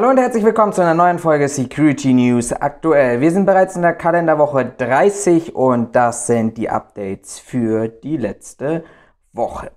Hallo und herzlich willkommen zu einer neuen Folge Security News aktuell. Wir sind bereits in der Kalenderwoche 30 und das sind die Updates für die letzte Woche.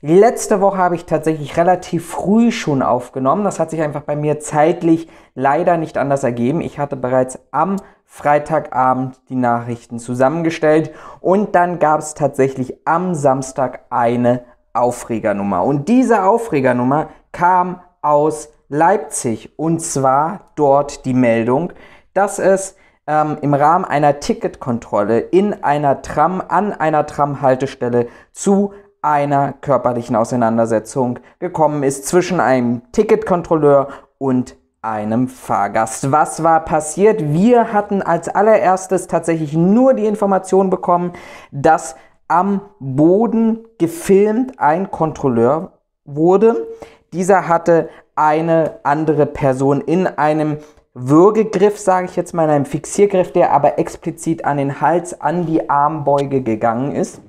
letzte Woche habe ich tatsächlich relativ früh schon aufgenommen. Das hat sich einfach bei mir zeitlich leider nicht anders ergeben. Ich hatte bereits am Freitagabend die Nachrichten zusammengestellt und dann gab es tatsächlich am Samstag eine Aufregernummer. Und diese Aufregernummer kam aus Leipzig. Und zwar dort die Meldung, dass es ähm, im Rahmen einer Ticketkontrolle in einer Tram, an einer Tramhaltestelle zu einer körperlichen Auseinandersetzung gekommen ist zwischen einem Ticketkontrolleur und einem Fahrgast. Was war passiert? Wir hatten als allererstes tatsächlich nur die Information bekommen, dass am Boden gefilmt ein Kontrolleur wurde. Dieser hatte eine andere Person in einem Würgegriff, sage ich jetzt mal, in einem Fixiergriff, der aber explizit an den Hals, an die Armbeuge gegangen ist.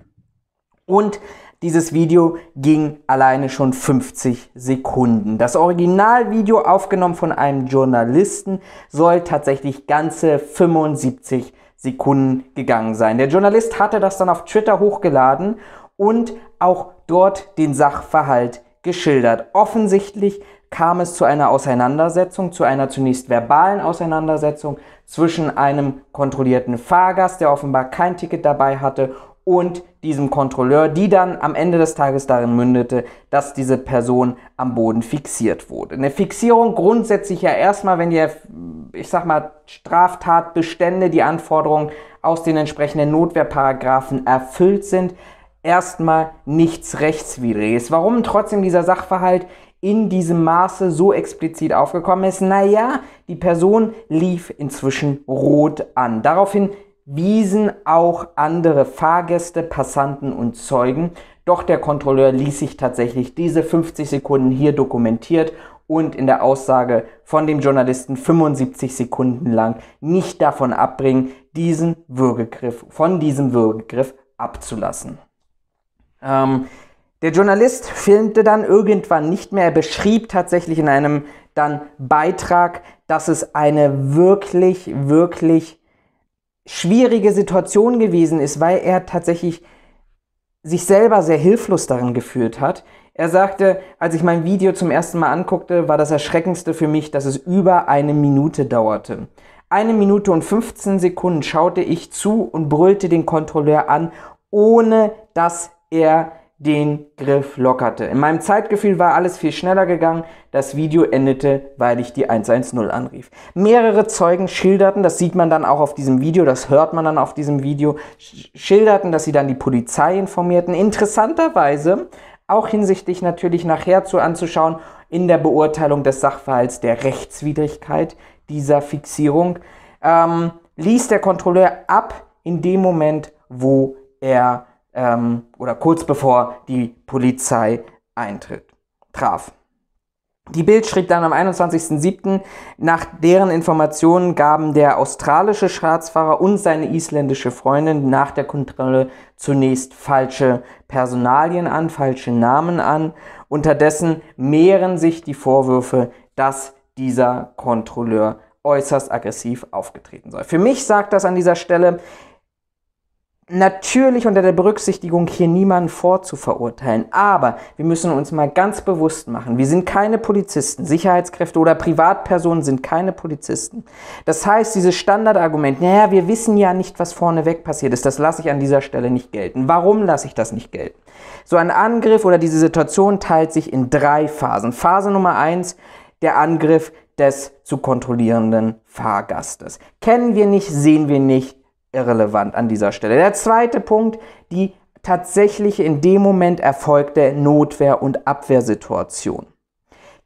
Und dieses Video ging alleine schon 50 Sekunden. Das Originalvideo, aufgenommen von einem Journalisten, soll tatsächlich ganze 75 Sekunden gegangen sein. Der Journalist hatte das dann auf Twitter hochgeladen und auch dort den Sachverhalt geschildert. Offensichtlich kam es zu einer Auseinandersetzung, zu einer zunächst verbalen Auseinandersetzung zwischen einem kontrollierten Fahrgast, der offenbar kein Ticket dabei hatte, und diesem Kontrolleur, die dann am Ende des Tages darin mündete, dass diese Person am Boden fixiert wurde. Eine Fixierung grundsätzlich ja erstmal, wenn ihr, ich sag mal, Straftatbestände, die Anforderungen aus den entsprechenden Notwehrparagraphen erfüllt sind, erstmal nichts Rechtswidriges. Warum trotzdem dieser Sachverhalt in diesem Maße so explizit aufgekommen ist, naja, die Person lief inzwischen rot an. Daraufhin wiesen auch andere Fahrgäste, Passanten und Zeugen, doch der Kontrolleur ließ sich tatsächlich diese 50 Sekunden hier dokumentiert und in der Aussage von dem Journalisten 75 Sekunden lang nicht davon abbringen, diesen Würgegriff, von diesem Würgegriff abzulassen. Ähm, der Journalist filmte dann irgendwann nicht mehr. Er beschrieb tatsächlich in einem dann Beitrag, dass es eine wirklich, wirklich schwierige Situation gewesen ist, weil er tatsächlich sich selber sehr hilflos darin gefühlt hat. Er sagte, als ich mein Video zum ersten Mal anguckte, war das Erschreckendste für mich, dass es über eine Minute dauerte. Eine Minute und 15 Sekunden schaute ich zu und brüllte den Kontrolleur an, ohne dass er den Griff lockerte. In meinem Zeitgefühl war alles viel schneller gegangen. Das Video endete, weil ich die 110 anrief. Mehrere Zeugen schilderten, das sieht man dann auch auf diesem Video, das hört man dann auf diesem Video, schilderten, dass sie dann die Polizei informierten. Interessanterweise auch hinsichtlich natürlich nachher zu anzuschauen in der Beurteilung des Sachverhalts der Rechtswidrigkeit dieser Fixierung, ähm, ließ der Kontrolleur ab in dem Moment, wo er ähm, oder kurz bevor die Polizei eintritt, traf. Die Bild schrieb dann am 21.07. nach deren Informationen gaben der australische Schwarzfahrer und seine isländische Freundin nach der Kontrolle zunächst falsche Personalien an, falsche Namen an. Unterdessen mehren sich die Vorwürfe, dass dieser Kontrolleur äußerst aggressiv aufgetreten sei. Für mich sagt das an dieser Stelle, natürlich unter der Berücksichtigung hier niemanden vorzuverurteilen, aber wir müssen uns mal ganz bewusst machen, wir sind keine Polizisten, Sicherheitskräfte oder Privatpersonen sind keine Polizisten. Das heißt, dieses Standardargument, naja, wir wissen ja nicht, was vorneweg passiert ist, das lasse ich an dieser Stelle nicht gelten. Warum lasse ich das nicht gelten? So ein Angriff oder diese Situation teilt sich in drei Phasen. Phase Nummer eins, der Angriff des zu kontrollierenden Fahrgastes. Kennen wir nicht, sehen wir nicht, irrelevant an dieser Stelle. Der zweite Punkt, die tatsächliche in dem Moment erfolgte Notwehr- und Abwehrsituation.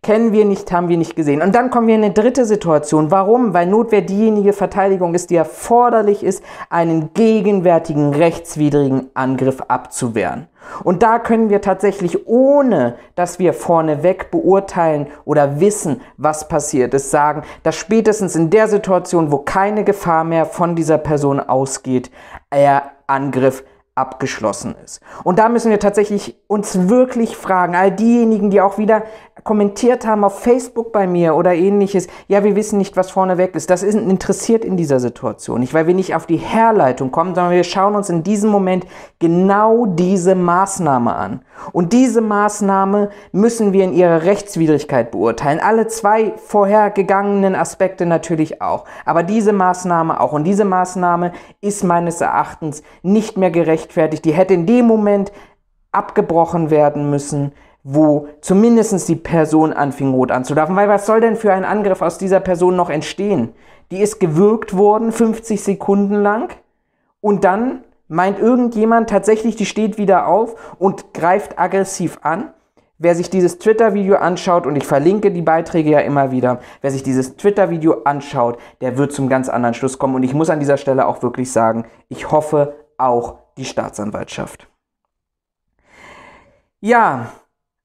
Kennen wir nicht, haben wir nicht gesehen. Und dann kommen wir in eine dritte Situation. Warum? Weil Notwehr diejenige Verteidigung ist, die erforderlich ist, einen gegenwärtigen rechtswidrigen Angriff abzuwehren. Und da können wir tatsächlich, ohne dass wir vorneweg beurteilen oder wissen, was passiert ist, sagen, dass spätestens in der Situation, wo keine Gefahr mehr von dieser Person ausgeht, er Angriff abgeschlossen ist. Und da müssen wir tatsächlich uns wirklich fragen, all diejenigen, die auch wieder kommentiert haben auf Facebook bei mir oder ähnliches, ja, wir wissen nicht, was vorne weg ist. Das ist interessiert in dieser Situation nicht, weil wir nicht auf die Herleitung kommen, sondern wir schauen uns in diesem Moment genau diese Maßnahme an. Und diese Maßnahme müssen wir in ihrer Rechtswidrigkeit beurteilen. Alle zwei vorhergegangenen Aspekte natürlich auch. Aber diese Maßnahme auch. Und diese Maßnahme ist meines Erachtens nicht mehr gerecht gerechtfertigt. Die hätte in dem Moment abgebrochen werden müssen, wo zumindest die Person anfing, rot anzulaufen. Weil was soll denn für ein Angriff aus dieser Person noch entstehen? Die ist gewürgt worden, 50 Sekunden lang, und dann meint irgendjemand tatsächlich, die steht wieder auf und greift aggressiv an. Wer sich dieses Twitter-Video anschaut, und ich verlinke die Beiträge ja immer wieder, wer sich dieses Twitter-Video anschaut, der wird zum ganz anderen Schluss kommen. Und ich muss an dieser Stelle auch wirklich sagen, ich hoffe auch, die Staatsanwaltschaft. Ja,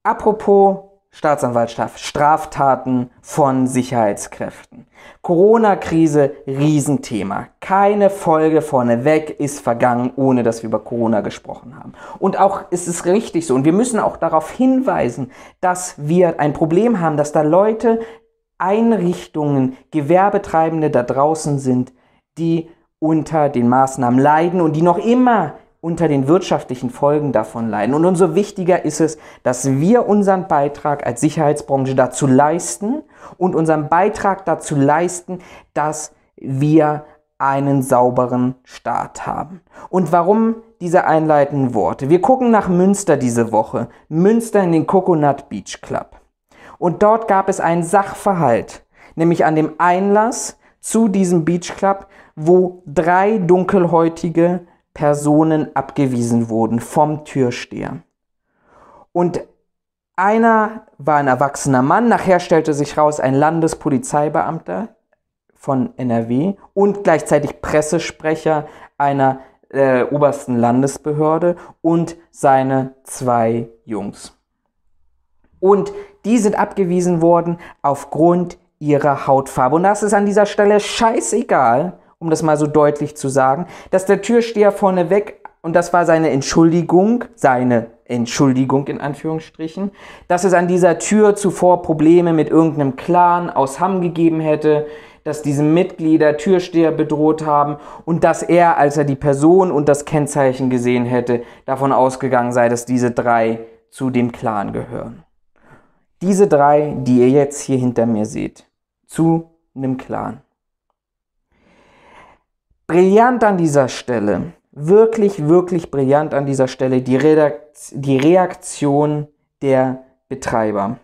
apropos Staatsanwaltschaft, Straftaten von Sicherheitskräften. Corona-Krise, Riesenthema. Keine Folge vorneweg ist vergangen, ohne dass wir über Corona gesprochen haben. Und auch ist es richtig so. Und wir müssen auch darauf hinweisen, dass wir ein Problem haben, dass da Leute, Einrichtungen, Gewerbetreibende da draußen sind, die unter den Maßnahmen leiden und die noch immer unter den wirtschaftlichen Folgen davon leiden. Und umso wichtiger ist es, dass wir unseren Beitrag als Sicherheitsbranche dazu leisten und unseren Beitrag dazu leisten, dass wir einen sauberen Staat haben. Und warum diese einleitenden Worte? Wir gucken nach Münster diese Woche. Münster in den Coconut Beach Club. Und dort gab es einen Sachverhalt, nämlich an dem Einlass zu diesem Beach Club wo drei dunkelhäutige Personen abgewiesen wurden vom Türsteher. Und einer war ein erwachsener Mann, nachher stellte sich raus ein Landespolizeibeamter von NRW und gleichzeitig Pressesprecher einer äh, obersten Landesbehörde und seine zwei Jungs. Und die sind abgewiesen worden aufgrund ihrer Hautfarbe. Und das ist an dieser Stelle scheißegal, um das mal so deutlich zu sagen, dass der Türsteher vorneweg, und das war seine Entschuldigung, seine Entschuldigung in Anführungsstrichen, dass es an dieser Tür zuvor Probleme mit irgendeinem Clan aus Hamm gegeben hätte, dass diese Mitglieder Türsteher bedroht haben und dass er, als er die Person und das Kennzeichen gesehen hätte, davon ausgegangen sei, dass diese drei zu dem Clan gehören. Diese drei, die ihr jetzt hier hinter mir seht, zu einem Clan. Brillant an dieser Stelle, wirklich, wirklich brillant an dieser Stelle die, Redakt die Reaktion der Betreiber.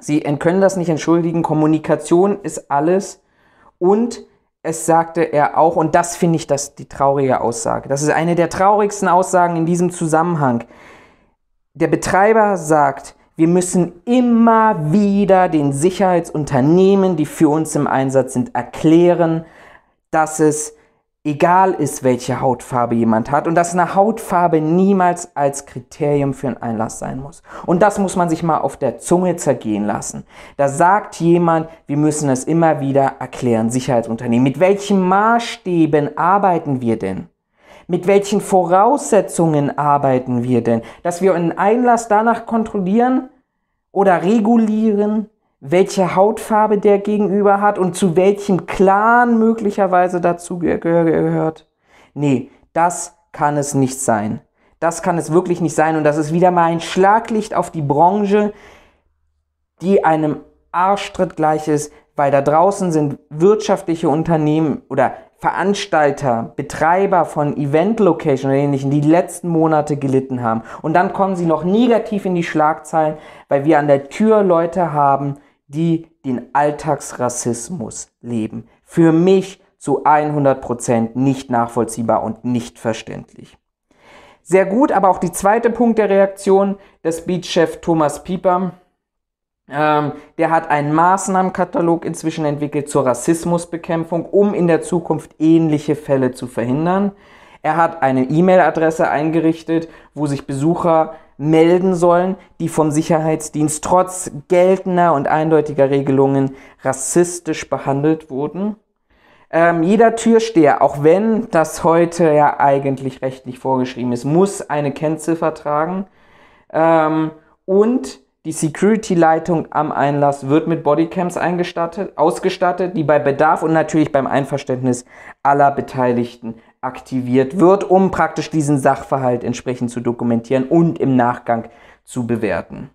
Sie können das nicht entschuldigen, Kommunikation ist alles und es sagte er auch, und das finde ich das, die traurige Aussage. Das ist eine der traurigsten Aussagen in diesem Zusammenhang. Der Betreiber sagt, wir müssen immer wieder den Sicherheitsunternehmen, die für uns im Einsatz sind, erklären, dass es egal ist, welche Hautfarbe jemand hat und dass eine Hautfarbe niemals als Kriterium für einen Einlass sein muss. Und das muss man sich mal auf der Zunge zergehen lassen. Da sagt jemand, wir müssen es immer wieder erklären, Sicherheitsunternehmen. Mit welchen Maßstäben arbeiten wir denn? Mit welchen Voraussetzungen arbeiten wir denn? Dass wir einen Einlass danach kontrollieren oder regulieren, welche Hautfarbe der Gegenüber hat und zu welchem Clan möglicherweise dazu gehört. Nee, das kann es nicht sein. Das kann es wirklich nicht sein und das ist wieder mal ein Schlaglicht auf die Branche, die einem Arschtritt gleich ist, weil da draußen sind wirtschaftliche Unternehmen oder Veranstalter, Betreiber von Event-Location oder ähnlichen, die die letzten Monate gelitten haben. Und dann kommen sie noch negativ in die Schlagzeilen, weil wir an der Tür Leute haben, die den Alltagsrassismus leben. Für mich zu 100% Prozent nicht nachvollziehbar und nicht verständlich. Sehr gut, aber auch die zweite Punkt der Reaktion des Beat-Chef Thomas Pieper. Ähm, der hat einen Maßnahmenkatalog inzwischen entwickelt zur Rassismusbekämpfung, um in der Zukunft ähnliche Fälle zu verhindern. Er hat eine E-Mail-Adresse eingerichtet, wo sich Besucher melden sollen, die vom Sicherheitsdienst trotz geltender und eindeutiger Regelungen rassistisch behandelt wurden. Ähm, jeder Türsteher, auch wenn das heute ja eigentlich rechtlich vorgeschrieben ist, muss eine Kennziffer tragen. Ähm, und die Security-Leitung am Einlass wird mit Bodycams ausgestattet, die bei Bedarf und natürlich beim Einverständnis aller Beteiligten aktiviert wird, um praktisch diesen Sachverhalt entsprechend zu dokumentieren und im Nachgang zu bewerten.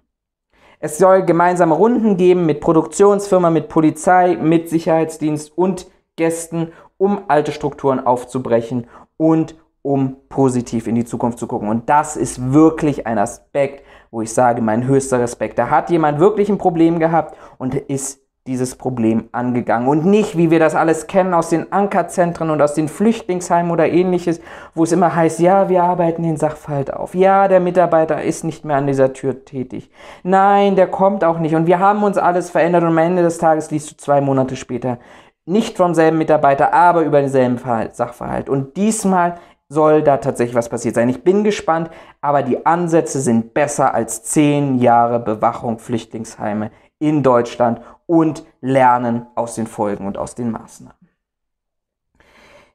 Es soll gemeinsame Runden geben mit Produktionsfirma, mit Polizei, mit Sicherheitsdienst und Gästen, um alte Strukturen aufzubrechen und um positiv in die Zukunft zu gucken. Und das ist wirklich ein Aspekt, wo ich sage, mein höchster Respekt. Da hat jemand wirklich ein Problem gehabt und ist dieses Problem angegangen und nicht, wie wir das alles kennen aus den Ankerzentren und aus den Flüchtlingsheimen oder ähnliches, wo es immer heißt, ja, wir arbeiten den Sachverhalt auf, ja, der Mitarbeiter ist nicht mehr an dieser Tür tätig, nein, der kommt auch nicht und wir haben uns alles verändert und am Ende des Tages liest du zwei Monate später nicht vom selben Mitarbeiter, aber über denselben Sachverhalt und diesmal soll da tatsächlich was passiert sein. Ich bin gespannt, aber die Ansätze sind besser als zehn Jahre Bewachung Flüchtlingsheime in Deutschland und lernen aus den Folgen und aus den Maßnahmen.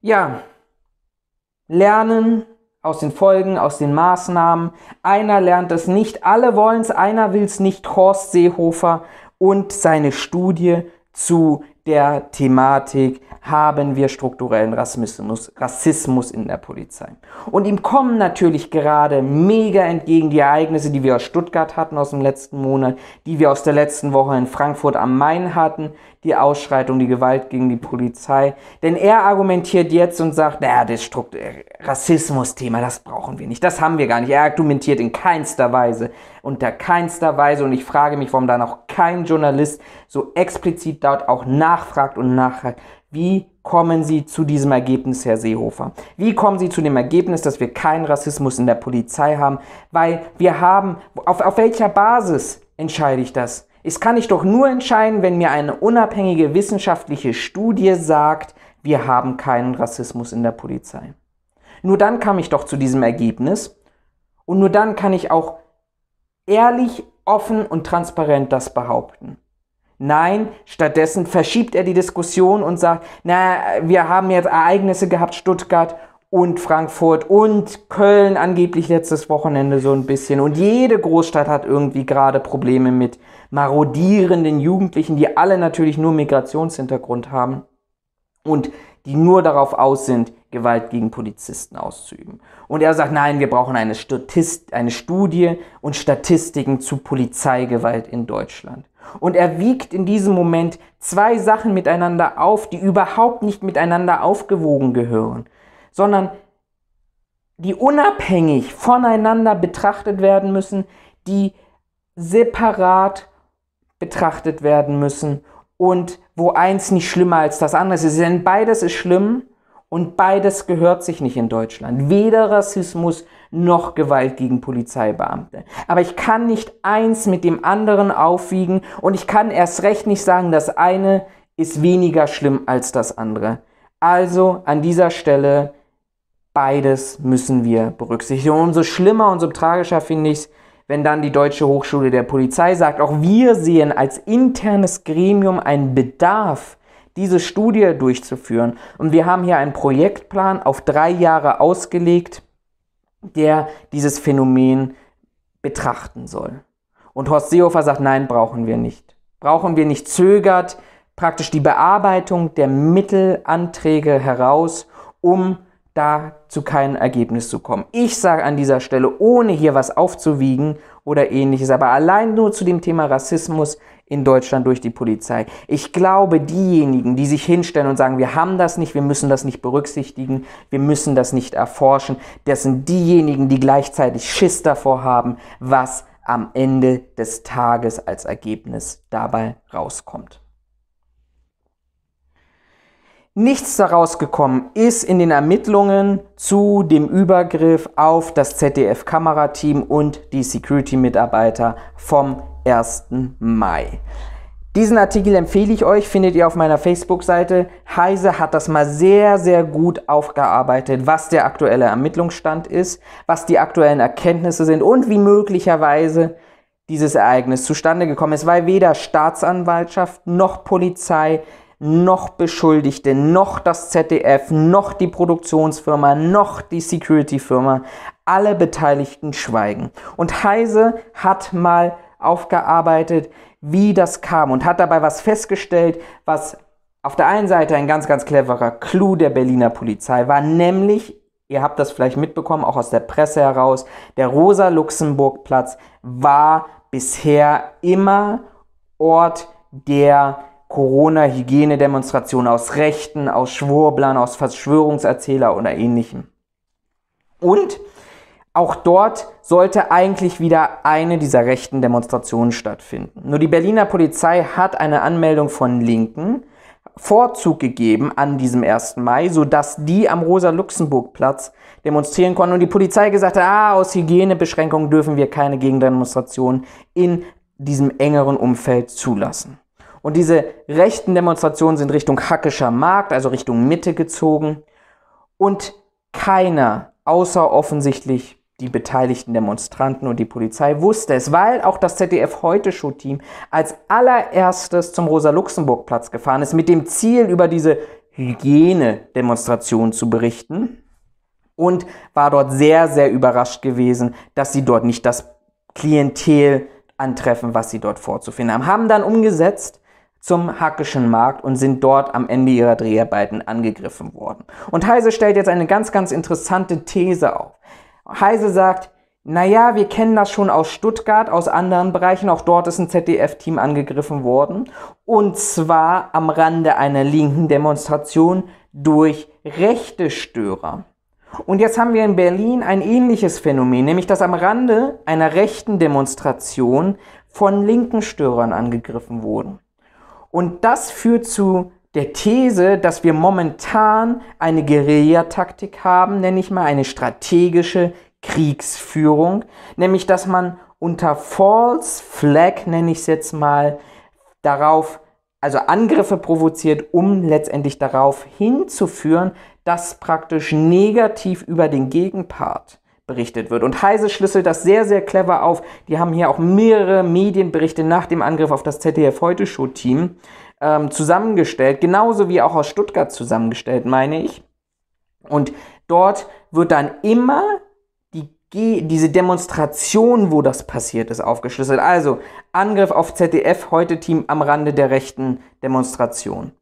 Ja, lernen aus den Folgen, aus den Maßnahmen. Einer lernt es nicht, alle wollen es, einer will es nicht. Horst Seehofer und seine Studie zu der Thematik haben wir strukturellen Rassismus, Rassismus in der Polizei. Und ihm kommen natürlich gerade mega entgegen die Ereignisse, die wir aus Stuttgart hatten aus dem letzten Monat, die wir aus der letzten Woche in Frankfurt am Main hatten, die Ausschreitung, die Gewalt gegen die Polizei. Denn er argumentiert jetzt und sagt, naja, das Rassismus-Thema, das brauchen wir nicht, das haben wir gar nicht. Er argumentiert in keinster Weise, unter keinster Weise und ich frage mich, warum da noch kein Journalist so explizit dort auch nachfragt und nachfragt, wie kommen Sie zu diesem Ergebnis, Herr Seehofer? Wie kommen Sie zu dem Ergebnis, dass wir keinen Rassismus in der Polizei haben? Weil wir haben, auf, auf welcher Basis entscheide ich das? Es kann ich doch nur entscheiden, wenn mir eine unabhängige wissenschaftliche Studie sagt, wir haben keinen Rassismus in der Polizei. Nur dann kam ich doch zu diesem Ergebnis und nur dann kann ich auch ehrlich, offen und transparent das behaupten. Nein, stattdessen verschiebt er die Diskussion und sagt, na, wir haben jetzt Ereignisse gehabt, Stuttgart und Frankfurt und Köln angeblich letztes Wochenende so ein bisschen. Und jede Großstadt hat irgendwie gerade Probleme mit marodierenden Jugendlichen, die alle natürlich nur Migrationshintergrund haben und die nur darauf aus sind, Gewalt gegen Polizisten auszuüben. Und er sagt, nein, wir brauchen eine, Statist eine Studie und Statistiken zu Polizeigewalt in Deutschland. Und er wiegt in diesem Moment zwei Sachen miteinander auf, die überhaupt nicht miteinander aufgewogen gehören, sondern die unabhängig voneinander betrachtet werden müssen, die separat betrachtet werden müssen und wo eins nicht schlimmer als das andere ist. Denn beides ist schlimm und beides gehört sich nicht in Deutschland. Weder Rassismus noch Gewalt gegen Polizeibeamte. Aber ich kann nicht eins mit dem anderen aufwiegen und ich kann erst recht nicht sagen, das eine ist weniger schlimm als das andere. Also an dieser Stelle, beides müssen wir berücksichtigen. Und umso schlimmer und so tragischer finde ich es, wenn dann die Deutsche Hochschule der Polizei sagt, auch wir sehen als internes Gremium einen Bedarf, diese Studie durchzuführen. Und wir haben hier einen Projektplan auf drei Jahre ausgelegt, der dieses Phänomen betrachten soll. Und Horst Seehofer sagt, nein, brauchen wir nicht. Brauchen wir nicht, zögert praktisch die Bearbeitung der Mittelanträge heraus, um da zu keinem Ergebnis zu kommen. Ich sage an dieser Stelle, ohne hier was aufzuwiegen oder ähnliches, aber allein nur zu dem Thema Rassismus in Deutschland durch die Polizei. Ich glaube, diejenigen, die sich hinstellen und sagen, wir haben das nicht, wir müssen das nicht berücksichtigen, wir müssen das nicht erforschen, das sind diejenigen, die gleichzeitig Schiss davor haben, was am Ende des Tages als Ergebnis dabei rauskommt. Nichts daraus gekommen ist in den Ermittlungen zu dem Übergriff auf das ZDF-Kamerateam und die Security-Mitarbeiter vom 1. Mai. Diesen Artikel empfehle ich euch, findet ihr auf meiner Facebook-Seite. Heise hat das mal sehr, sehr gut aufgearbeitet, was der aktuelle Ermittlungsstand ist, was die aktuellen Erkenntnisse sind und wie möglicherweise dieses Ereignis zustande gekommen ist, weil weder Staatsanwaltschaft noch Polizei noch Beschuldigte, noch das ZDF, noch die Produktionsfirma, noch die Security-Firma, alle Beteiligten schweigen. Und Heise hat mal aufgearbeitet, wie das kam und hat dabei was festgestellt, was auf der einen Seite ein ganz, ganz cleverer Clou der Berliner Polizei war, nämlich, ihr habt das vielleicht mitbekommen, auch aus der Presse heraus, der Rosa-Luxemburg-Platz war bisher immer Ort der corona hygiene aus Rechten, aus Schwurblern, aus Verschwörungserzähler oder ähnlichem. Und auch dort sollte eigentlich wieder eine dieser rechten Demonstrationen stattfinden. Nur die Berliner Polizei hat eine Anmeldung von Linken Vorzug gegeben an diesem 1. Mai, sodass die am Rosa-Luxemburg-Platz demonstrieren konnten und die Polizei gesagt hat, ah, aus Hygienebeschränkungen dürfen wir keine Gegendemonstrationen in diesem engeren Umfeld zulassen. Und diese rechten Demonstrationen sind Richtung Hackischer Markt, also Richtung Mitte gezogen und keiner außer offensichtlich die beteiligten Demonstranten und die Polizei wusste es, weil auch das ZDF heute Show Team als allererstes zum Rosa-Luxemburg-Platz gefahren ist mit dem Ziel über diese Hygienedemonstration zu berichten und war dort sehr sehr überrascht gewesen, dass sie dort nicht das Klientel antreffen, was sie dort vorzufinden haben. Haben dann umgesetzt zum Hackischen Markt und sind dort am Ende ihrer Dreharbeiten angegriffen worden. Und Heise stellt jetzt eine ganz, ganz interessante These auf. Heise sagt, naja, wir kennen das schon aus Stuttgart, aus anderen Bereichen. Auch dort ist ein ZDF-Team angegriffen worden. Und zwar am Rande einer linken Demonstration durch rechte Störer. Und jetzt haben wir in Berlin ein ähnliches Phänomen, nämlich dass am Rande einer rechten Demonstration von linken Störern angegriffen wurden. Und das führt zu der These, dass wir momentan eine Guerillataktik haben, nenne ich mal eine strategische Kriegsführung, nämlich dass man unter False Flag, nenne ich es jetzt mal, darauf, also Angriffe provoziert, um letztendlich darauf hinzuführen, dass praktisch negativ über den Gegenpart berichtet wird. Und Heise schlüsselt das sehr, sehr clever auf. Die haben hier auch mehrere Medienberichte nach dem Angriff auf das ZDF-Heute-Show-Team ähm, zusammengestellt, genauso wie auch aus Stuttgart zusammengestellt, meine ich. Und dort wird dann immer die, diese Demonstration, wo das passiert ist, aufgeschlüsselt. Also Angriff auf ZDF, heute Team am Rande der rechten Demonstration.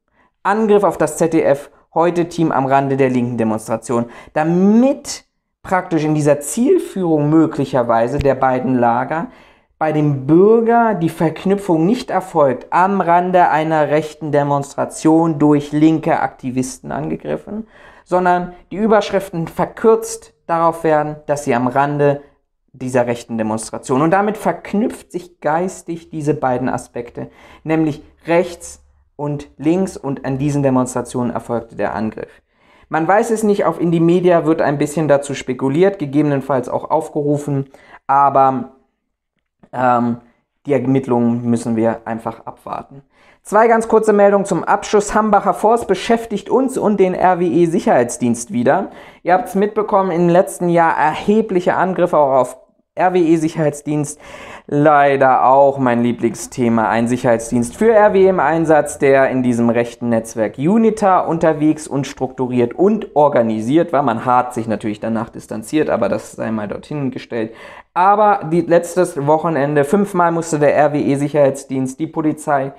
Angriff auf das ZDF, heute Team am Rande der linken Demonstration. Damit praktisch in dieser Zielführung möglicherweise der beiden Lager bei dem Bürger die Verknüpfung nicht erfolgt, am Rande einer rechten Demonstration durch linke Aktivisten angegriffen, sondern die Überschriften verkürzt darauf werden, dass sie am Rande dieser rechten Demonstration. Und damit verknüpft sich geistig diese beiden Aspekte, nämlich rechts und links und an diesen Demonstrationen erfolgte der Angriff. Man weiß es nicht, auf Indie Media wird ein bisschen dazu spekuliert, gegebenenfalls auch aufgerufen, aber ähm, die Ermittlungen müssen wir einfach abwarten. Zwei ganz kurze Meldungen zum Abschuss. Hambacher Forst beschäftigt uns und den RWE Sicherheitsdienst wieder. Ihr habt es mitbekommen, im letzten Jahr erhebliche Angriffe auch auf RWE-Sicherheitsdienst leider auch mein Lieblingsthema. Ein Sicherheitsdienst für RWE im Einsatz, der in diesem rechten Netzwerk Unita unterwegs und strukturiert und organisiert war. Man hat sich natürlich danach distanziert, aber das sei mal dorthin gestellt. Aber die, letztes Wochenende fünfmal musste der RWE-Sicherheitsdienst die Polizei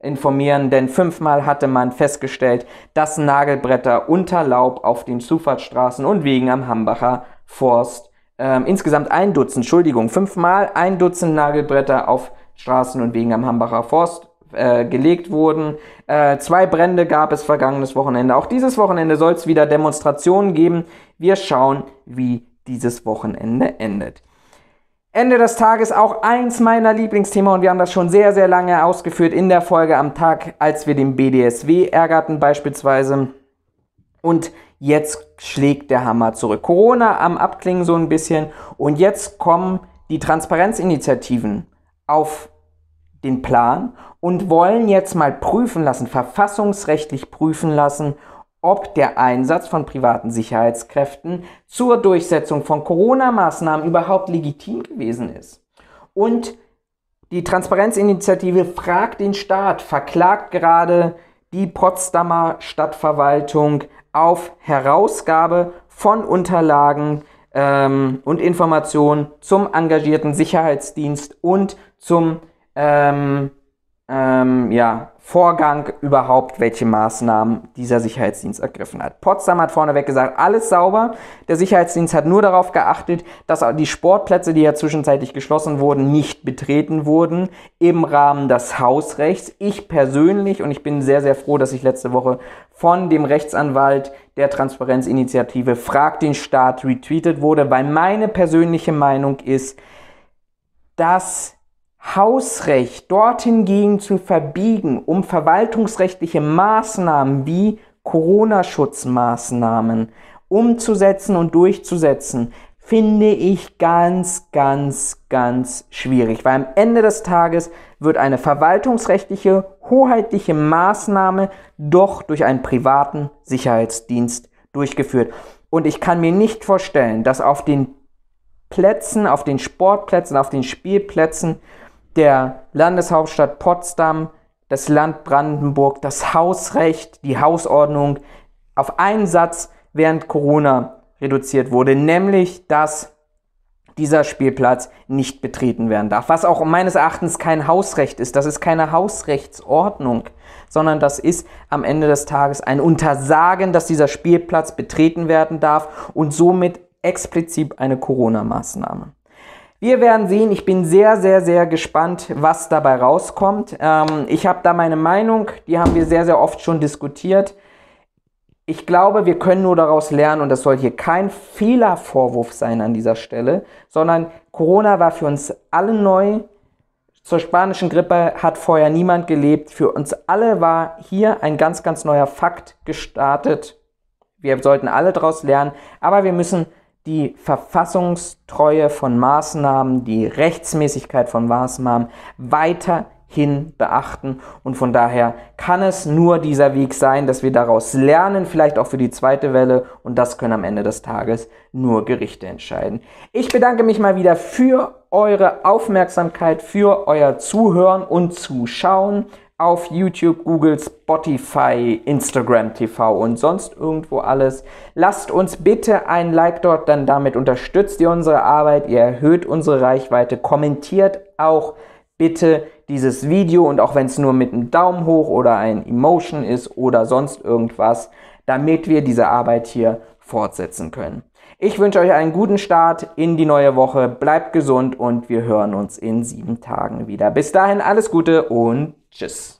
informieren, denn fünfmal hatte man festgestellt, dass Nagelbretter unter Laub auf den Zufahrtsstraßen und Wegen am Hambacher Forst ähm, insgesamt ein Dutzend, Entschuldigung, fünfmal ein Dutzend Nagelbretter auf Straßen und Wegen am Hambacher Forst äh, gelegt wurden. Äh, zwei Brände gab es vergangenes Wochenende. Auch dieses Wochenende soll es wieder Demonstrationen geben. Wir schauen, wie dieses Wochenende endet. Ende des Tages auch eins meiner Lieblingsthema und wir haben das schon sehr, sehr lange ausgeführt in der Folge am Tag, als wir den BDSW ärgerten beispielsweise. Und jetzt schlägt der Hammer zurück. Corona am Abklingen so ein bisschen. Und jetzt kommen die Transparenzinitiativen auf den Plan und wollen jetzt mal prüfen lassen, verfassungsrechtlich prüfen lassen, ob der Einsatz von privaten Sicherheitskräften zur Durchsetzung von Corona-Maßnahmen überhaupt legitim gewesen ist. Und die Transparenzinitiative fragt den Staat, verklagt gerade die Potsdamer Stadtverwaltung auf Herausgabe von Unterlagen ähm, und Informationen zum engagierten Sicherheitsdienst und zum ähm, ähm, ja, Vorgang überhaupt, welche Maßnahmen dieser Sicherheitsdienst ergriffen hat. Potsdam hat vorneweg gesagt, alles sauber. Der Sicherheitsdienst hat nur darauf geachtet, dass die Sportplätze, die ja zwischenzeitlich geschlossen wurden, nicht betreten wurden im Rahmen des Hausrechts. Ich persönlich, und ich bin sehr, sehr froh, dass ich letzte Woche von dem Rechtsanwalt der Transparenzinitiative Frag den Staat retweetet wurde, weil meine persönliche Meinung ist, dass Hausrecht dorthin hingegen zu verbiegen, um verwaltungsrechtliche Maßnahmen wie Corona-Schutzmaßnahmen umzusetzen und durchzusetzen, finde ich ganz, ganz, ganz schwierig, weil am Ende des Tages wird eine verwaltungsrechtliche, hoheitliche Maßnahme doch durch einen privaten Sicherheitsdienst durchgeführt. Und ich kann mir nicht vorstellen, dass auf den Plätzen, auf den Sportplätzen, auf den Spielplätzen der Landeshauptstadt Potsdam, das Land Brandenburg, das Hausrecht, die Hausordnung auf einen Satz während Corona reduziert wurde, nämlich dass dieser Spielplatz nicht betreten werden darf. Was auch meines Erachtens kein Hausrecht ist. Das ist keine Hausrechtsordnung, sondern das ist am Ende des Tages ein Untersagen, dass dieser Spielplatz betreten werden darf und somit explizit eine Corona-Maßnahme. Wir werden sehen. Ich bin sehr, sehr, sehr gespannt, was dabei rauskommt. Ähm, ich habe da meine Meinung. Die haben wir sehr, sehr oft schon diskutiert. Ich glaube, wir können nur daraus lernen und das soll hier kein Fehlervorwurf sein an dieser Stelle, sondern Corona war für uns alle neu. Zur spanischen Grippe hat vorher niemand gelebt. Für uns alle war hier ein ganz, ganz neuer Fakt gestartet. Wir sollten alle daraus lernen, aber wir müssen die Verfassungstreue von Maßnahmen, die Rechtsmäßigkeit von Maßnahmen weiterhin beachten. Und von daher kann es nur dieser Weg sein, dass wir daraus lernen, vielleicht auch für die zweite Welle. Und das können am Ende des Tages nur Gerichte entscheiden. Ich bedanke mich mal wieder für eure Aufmerksamkeit, für euer Zuhören und Zuschauen auf YouTube, Google, Spotify, Instagram TV und sonst irgendwo alles. Lasst uns bitte ein Like dort, dann damit unterstützt ihr unsere Arbeit, ihr erhöht unsere Reichweite, kommentiert auch bitte dieses Video und auch wenn es nur mit einem Daumen hoch oder ein Emotion ist oder sonst irgendwas, damit wir diese Arbeit hier fortsetzen können. Ich wünsche euch einen guten Start in die neue Woche. Bleibt gesund und wir hören uns in sieben Tagen wieder. Bis dahin alles Gute und tschüss.